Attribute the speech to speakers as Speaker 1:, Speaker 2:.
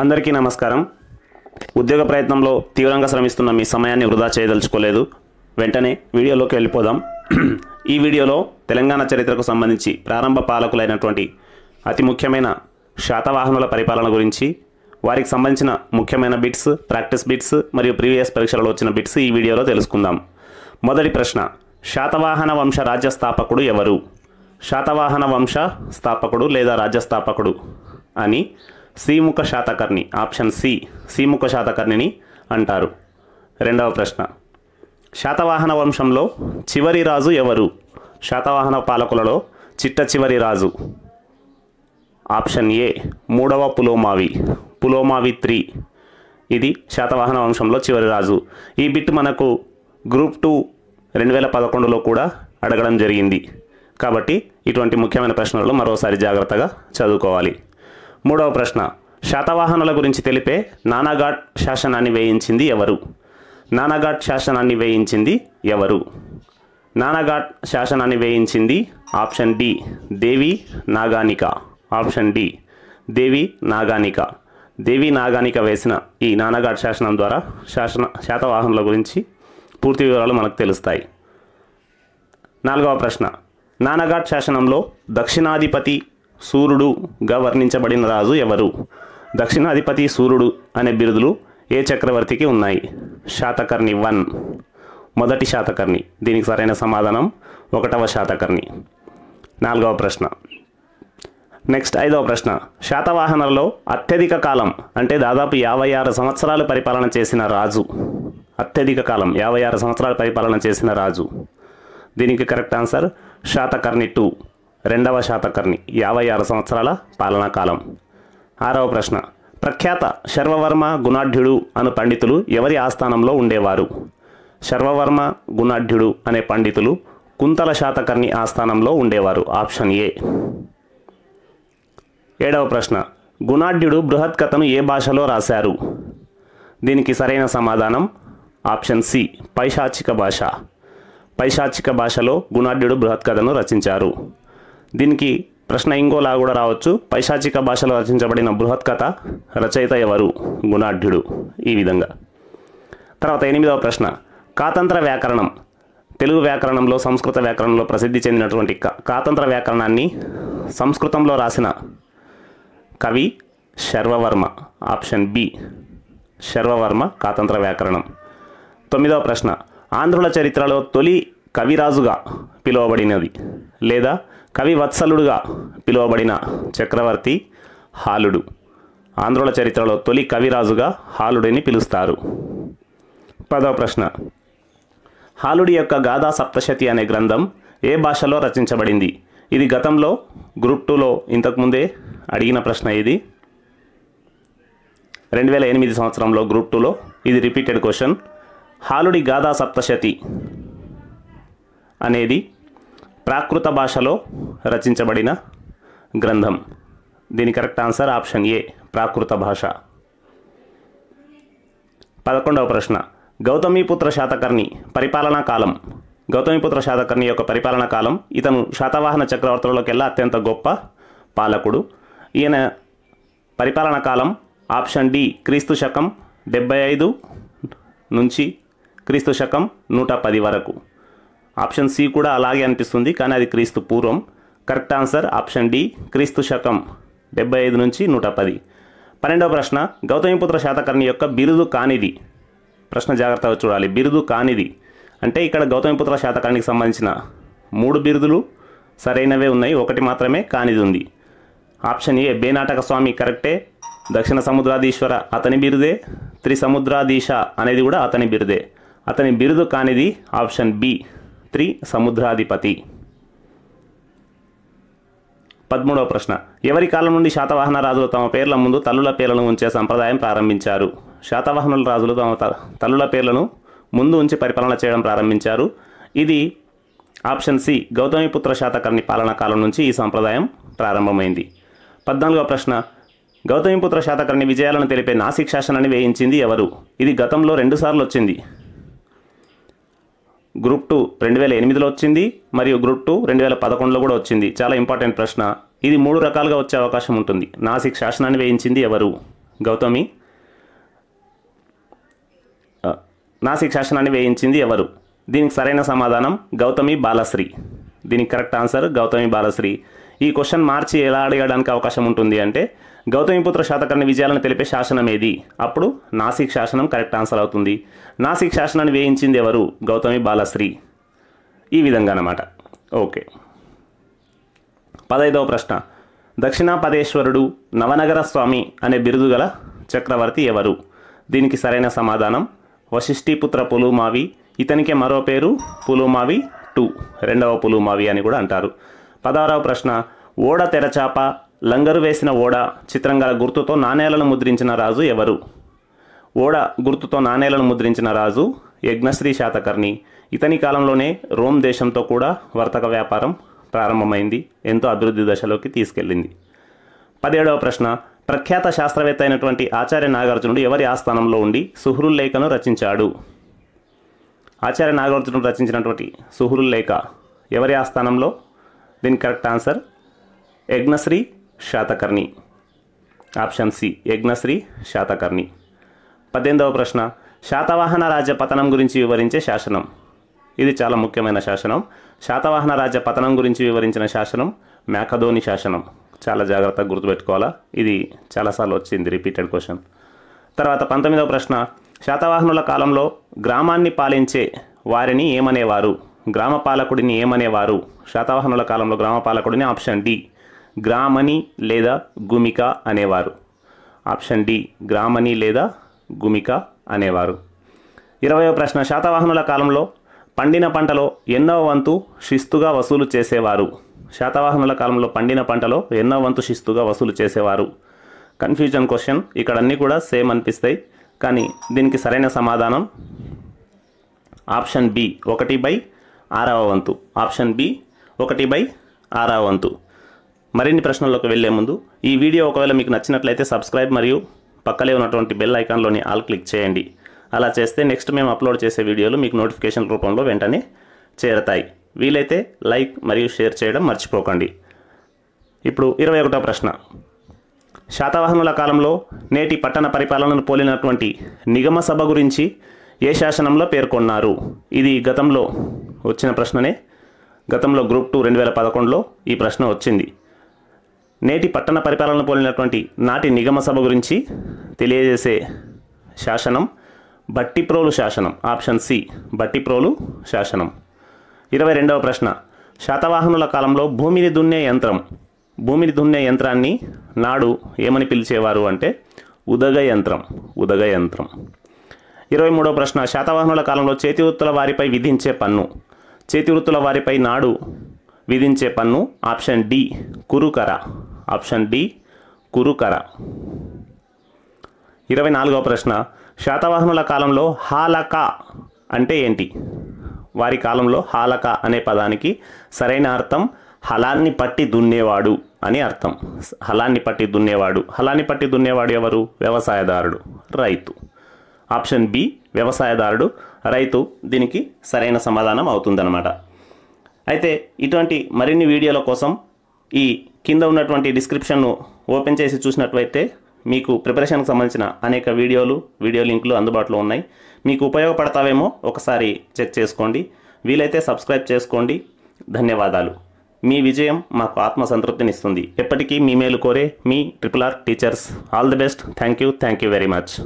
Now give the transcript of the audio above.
Speaker 1: అందరికీ నమస్కారం ఉద్యోగ ప్రయత్నంలో తీవ్రంగా శ్రమిస్తున్న మీ సమయాన్ని వృధా చేయదలుచుకోలేదు వెంటనే వీడియోలోకి వెళ్ళిపోదాం ఈ వీడియోలో తెలంగాణ చరిత్రకు సంబంధించి ప్రారంభ పాలకులైనటువంటి అతి ముఖ్యమైన శాతవాహనుల పరిపాలన గురించి వారికి సంబంధించిన ముఖ్యమైన బిట్స్ ప్రాక్టీస్ బిట్స్ మరియు ప్రీవియస్ పరీక్షలలో వచ్చిన బిట్స్ ఈ వీడియోలో తెలుసుకుందాం మొదటి ప్రశ్న శాతవాహన వంశ రాజ్య స్థాపకుడు ఎవరు శాతవాహన వంశ స్థాపకుడు లేదా రాజ్యస్థాపకుడు అని సీముఖ శాతకర్ణి ఆప్షన్ సి సీముఖ శాతకర్ణిని అంటారు రెండవ ప్రశ్న శాతవాహన వంశంలో చివరి రాజు ఎవరు శాతవాహన పాలకులలో చిట్ట చివరి రాజు ఆప్షన్ ఏ మూడవ పులోమావి పులోమావి త్రీ ఇది శాతవాహన వంశంలో చివరి రాజు ఈ బిట్ మనకు గ్రూప్ టూ రెండు వేల పదకొండులో కూడా అడగడం జరిగింది కాబట్టి ఇటువంటి ముఖ్యమైన ప్రశ్నలు మరోసారి జాగ్రత్తగా చదువుకోవాలి మూడవ ప్రశ్న శాతవాహనుల గురించి తెలిపే నానాఘాట్ శాసనాన్ని వేయించింది ఎవరు నానాఘాట్ శాసనాన్ని వేయించింది ఎవరు నానాఘాట్ శాసనాన్ని వేయించింది option D Devi Naganika option D Devi Naganika Devi Naganika వేసిన ఈ నానాఘాట్ శాసనం ద్వారా శాసన శాతవాహనుల గురించి పూర్తి వివరాలు మనకు తెలుస్తాయి నాలుగవ ప్రశ్న నానాఘాట్ శాసనంలో దక్షిణాధిపతి సూర్యుడుగా వర్ణించబడిన రాజు ఎవరు దక్షిణాధిపతి సూర్యుడు అనే బిరుదులు ఏ చక్రవర్తికి ఉన్నాయి శాతకర్ణి వన్ మొదటి శాతకర్ణి దీనికి సరైన సమాధానం ఒకటవ శాతకర్ణి నాలుగవ ప్రశ్న నెక్స్ట్ ఐదవ ప్రశ్న శాతవాహనలో అత్యధిక కాలం అంటే దాదాపు యాభై ఆరు సంవత్సరాలు పరిపాలన చేసిన రాజు అత్యధిక కాలం యాభై ఆరు సంవత్సరాలు పరిపాలన చేసిన రాజు దీనికి కరెక్ట్ ఆన్సర్ శాతకర్ణి టూ రెండవ శాతకర్ణి యాభై ఆరు సంవత్సరాల పాలనా కాలం ఆరవ ప్రశ్న ప్రఖ్యాత శర్వవర్మ గుణాఢ్యుడు అను పండితులు ఎవరి ఆస్థానంలో ఉండేవారు శర్వవర్మ గుణాఢ్యుడు అనే పండితులు కుంతల శాతకర్ణి ఆస్థానంలో ఉండేవారు ఆప్షన్ ఏ ఏడవ ప్రశ్న గుణాఢ్యుడు బృహత్కథను ఏ భాషలో రాశారు దీనికి సరైన సమాధానం ఆప్షన్ సి పైశాచిక భాష పైశాచిక భాషలో గుణాఢ్యుడు బృహత్కథను రచించారు దీనికి ప్రశ్న ఇంకోలా కూడా రావచ్చు పైశాచిక భాషలో రచించబడిన బృహత్ కథ రచయిత ఎవరు గుణాఢ్యుడు ఈ విధంగా తర్వాత ఎనిమిదవ ప్రశ్న కాతంత్ర వ్యాకరణం తెలుగు వ్యాకరణంలో సంస్కృత వ్యాకరణంలో ప్రసిద్ధి చెందినటువంటి కాతంత్ర వ్యాకరణాన్ని సంస్కృతంలో రాసిన కవి శర్వవర్మ ఆప్షన్ బి శర్వవర్మ కాతంత్ర వ్యాకరణం తొమ్మిదవ ప్రశ్న ఆంధ్రుల చరిత్రలో తొలి కవిరాజుగా పిలువబడినది లేదా కవి వత్సలుడుగా పిలువబడిన చక్రవర్తి హాలుడు ఆంధ్రుల చరిత్రలో తొలి కవిరాజుగా హాలుడిని పిలుస్తారు పదవ ప్రశ్న హాలుడి యొక్క గాథా సప్తశతి అనే గ్రంథం ఏ భాషలో రచించబడింది ఇది గతంలో గ్రూప్ టూలో ఇంతకుముందే అడిగిన ప్రశ్న ఇది రెండు వేల ఎనిమిది సంవత్సరంలో గ్రూప్ టూలో ఇది రిపీటెడ్ క్వశ్చన్ హాలుడి గాథా సప్తశతి అనేది ప్రాకృత భాషలో రచించబడిన గ్రంథం దీని కరెక్ట్ ఆన్సర్ ఆప్షన్ ఏ ప్రాకృత భాష పదకొండవ ప్రశ్న గౌతమీపుత్ర శాతకర్ణి పరిపాలనా కాలం గౌతమిపుత్ర శాతకర్ణి యొక్క పరిపాలనా కాలం ఇతను శాతవాహన చక్రవర్తులలోకెల్లా అత్యంత గొప్ప పాలకుడు ఈయన పరిపాలనా కాలం ఆప్షన్ డి క్రీస్తు శకం డెబ్బై ఐదు నుంచి క్రీస్తు శకం నూట పది వరకు ఆప్షన్ సి కూడా అలాగే అనిపిస్తుంది కానీ అది క్రీస్తు పూర్వం కరెక్ట్ ఆన్సర్ ఆప్షన్ డి క్రీస్తు శకం డెబ్బై ఐదు నుంచి నూట పది పన్నెండవ ప్రశ్న గౌతమిపుత్ర శాతకర్ణి యొక్క బిరుదు కానిది ప్రశ్న జాగ్రత్తగా చూడాలి బిరుదు కానిది అంటే ఇక్కడ గౌతమిపుత్ర శాతకర్ణికి సంబంధించిన మూడు బిరుదులు సరైనవే ఉన్నాయి ఒకటి మాత్రమే కానిది ఉంది ఆప్షన్ ఏ బేనాటక స్వామి కరెక్టే దక్షిణ సముద్రాధీశ్వర అతని బిరుదే త్రిసముద్రాధీశ అనేది కూడా అతని బిరుదే అతని బిరుదు కానిది ఆప్షన్ బి త్రి సముద్రాధిపతి పదమూడవ ప్రశ్న ఎవరి కాలం నుండి శాతవాహన రాజులు తమ పేర్ల ముందు తల్లుల పేర్లను ఉంచే సంప్రదాయం ప్రారంభించారు శాతవాహనుల రాజులు తమ తల్లుల పేర్లను ముందు ఉంచి పరిపాలన చేయడం ప్రారంభించారు ఇది ఆప్షన్ సి గౌతమిపుత్ర శాతకర్ణి పాలనా కాలం నుంచి ఈ సంప్రదాయం ప్రారంభమైంది పద్నాలుగవ ప్రశ్న గౌతమిపుత్ర శాతకర్ణి విజయాలను తెలిపే నాసిక్ శాసనాన్ని వేయించింది ఎవరు ఇది గతంలో రెండుసార్లు వచ్చింది గ్రూప్ టూ రెండు వేల ఎనిమిదిలో వచ్చింది మరియు గ్రూప్ టూ రెండు వేల పదకొండులో కూడా వచ్చింది చాలా ఇంపార్టెంట్ ప్రశ్న ఇది మూడు రకాలుగా వచ్చే అవకాశం ఉంటుంది నాసిక్ శాసనాన్ని వేయించింది ఎవరు గౌతమి నాసిక్ శాసనాన్ని వేయించింది ఎవరు దీనికి సరైన సమాధానం గౌతమి బాలశ్రీ దీనికి కరెక్ట్ ఆన్సర్ గౌతమి బాలశ్రీ ఈ క్వశ్చన్ మార్చి ఎలా అడగడానికి అవకాశం ఉంటుంది అంటే గౌతమిపుత్ర శాతకర్ణి విజయాలను తెలిపే శాసనం ఏది అప్పుడు నాసిక్ శాసనం కరెక్ట్ ఆన్సర్ అవుతుంది నాసిక్ శాసనాన్ని వేయించింది ఎవరు గౌతమి బాలశ్రీ ఈ విధంగా అన్నమాట ఓకే పదైదవ ప్రశ్న దక్షిణాపదేశ్వరుడు నవనగర స్వామి అనే బిరుదు గల చక్రవర్తి ఎవరు దీనికి సరైన సమాధానం వశిష్ఠీపుత్ర పులుమావి ఇతనికి మరో పేరు పులుమావి టూ రెండవ పులుమావి అని కూడా అంటారు పదహారవ ప్రశ్న ఓడ తెరచాప లంగరు వేసిన ఓడ చిత్రం గల గుర్తుతో నాణేలను ముద్రించిన రాజు ఎవరు ఓడ గుర్తుతో నాణేలను ముద్రించిన రాజు యజ్ఞశ్రీ శాతకర్ణి ఇతని కాలంలోనే రోమ్ దేశంతో కూడా వర్తక వ్యాపారం ప్రారంభమైంది ఎంతో అభివృద్ధి దశలోకి తీసుకెళ్ళింది పదిహేడవ ప్రశ్న ప్రఖ్యాత శాస్త్రవేత్త అయినటువంటి ఆచార్య నాగార్జునుడు ఎవరి ఆస్థానంలో ఉండి సుహృల్లేఖను లేఖను రచించాడు ఆచార్య నాగార్జునుడు రచించినటువంటి సుహృల్లేఖ లేఖ ఎవరి ఆస్థానంలో దీని correct answer Yajnashri Satakarni option C Yajnashri Satakarni పద్దెనిమిదవ ప్రశ్న శాతవాహన రాజ్య పతనం గురించి వివరించే శాసనం ఇది చాలా ముఖ్యమైన శాసనం శాతవాహన రాజ్య పతనం గురించి వివరించిన శాసనం మేకధోని శాసనం చాలా జాగ్రత్తగా గుర్తుపెట్టుకోవాలా ఇది చాలాసార్లు వచ్చింది రిపీటెడ్ క్వశ్చన్ తర్వాత పంతొమ్మిదవ ప్రశ్న శాతవాహనుల కాలంలో గ్రామాన్ని పాలించే వారిని ఏమనేవారు గ్రామ పాలకుడిని ఏమనేవారు శాతవాహనుల కాలంలో గ్రామ పాలకుడిని ఆప్షన్ డి గ్రామని లేదా గుమిక అనేవారు ఆప్షన్ డి గ్రామని లేదా గుమిక అనేవారు ఇరవయో ప్రశ్న శాతవాహనుల కాలంలో పండిన పంటలో ఎన్నో వంతు శిస్తుగా వసూలు చేసేవారు శాతవాహనుల కాలంలో పండిన పంటలో ఎన్నో వంతు శిస్తుగా వసూలు చేసేవారు కన్ఫ్యూజన్ క్వశ్చన్ ఇక్కడ అన్నీ కూడా సేమ్ అనిపిస్తాయి కానీ దీనికి సరైన సమాధానం ఆప్షన్ బి ఒకటి బై ఆరవ వంతు ఆప్షన్ బి ఒకటి బై ఆరవ వంతు మరిన్ని ప్రశ్నల్లోకి వెళ్లే ముందు ఈ వీడియో ఒకవేళ మీకు నచ్చినట్లయితే సబ్స్క్రైబ్ మరియు పక్కలే ఉన్నటువంటి బెల్ ఐకాన్లోని ఆల్ క్లిక్ చేయండి అలా చేస్తే నెక్స్ట్ మేము అప్లోడ్ చేసే వీడియోలు మీకు నోటిఫికేషన్ రూపంలో వెంటనే చేరతాయి వీలైతే లైక్ మరియు షేర్ చేయడం మర్చిపోకండి ఇప్పుడు ఇరవై ఒకటో ప్రశ్న శాతవాహనుల కాలంలో నేటి పట్టణ పరిపాలనను పోలినటువంటి నిగమ సభ గురించి ఏ శాసనంలో పేర్కొన్నారు ఇది గతంలో వచ్చిన ప్రశ్ననే గతంలో గ్రూప్ టూ రెండు వేల పదకొండులో ఈ ప్రశ్న వచ్చింది నేటి పట్టణ పరిపాలన పోలినటువంటి నాటి నిగమ సభ గురించి తెలియజేసే శాసనం బట్టిప్రోలు శాసనం ఆప్షన్ సి బట్టిప్రోలు శాసనం ఇరవై రెండవ ప్రశ్న శాతవాహనుల కాలంలో భూమిని దున్నే యంత్రం భూమిని దున్నే యంత్రాన్ని నాడు ఏమని పిలిచేవారు అంటే ఉదగ యంత్రం ఉదగ యంత్రం ఇరవై మూడో ప్రశ్న శాతవాహనుల కాలంలో చేతి వృత్తుల వారిపై విధించే పన్ను చేతి వృత్తుల వారిపై నాడు విధించే పన్ను ఆప్షన్ డి కురుకర ఆప్షన్ డి కురుకర ఇరవై నాలుగవ ప్రశ్న శాతవాహనుల కాలంలో హాలక అంటే ఏంటి వారి కాలంలో హాలక అనే పదానికి సరైన అర్థం హలాన్ని పట్టి దున్నేవాడు అని అర్థం హలాన్ని పట్టి దున్నేవాడు హలాన్ని పట్టి దున్నేవాడు ఎవరు వ్యవసాయదారుడు రైతు ఆప్షన్ బి వ్యవసాయదారుడు రైతు దీనికి సరైన సమాధానం అవుతుందన్నమాట అయితే ఇటువంటి మరిన్ని వీడియోల కోసం ఈ కింద ఉన్నటువంటి డిస్క్రిప్షన్ను ఓపెన్ చేసి చూసినట్లయితే మీకు ప్రిపరేషన్కి సంబంధించిన అనేక వీడియోలు వీడియో లింకులు అందుబాటులో ఉన్నాయి మీకు ఉపయోగపడతావేమో ఒకసారి చెక్ చేసుకోండి వీలైతే సబ్స్క్రైబ్ చేసుకోండి ధన్యవాదాలు మీ విజయం మాకు ఇస్తుంది ఎప్పటికీ మీ మేలు కోరే మీ triple R teachers all the best thank you thank you very much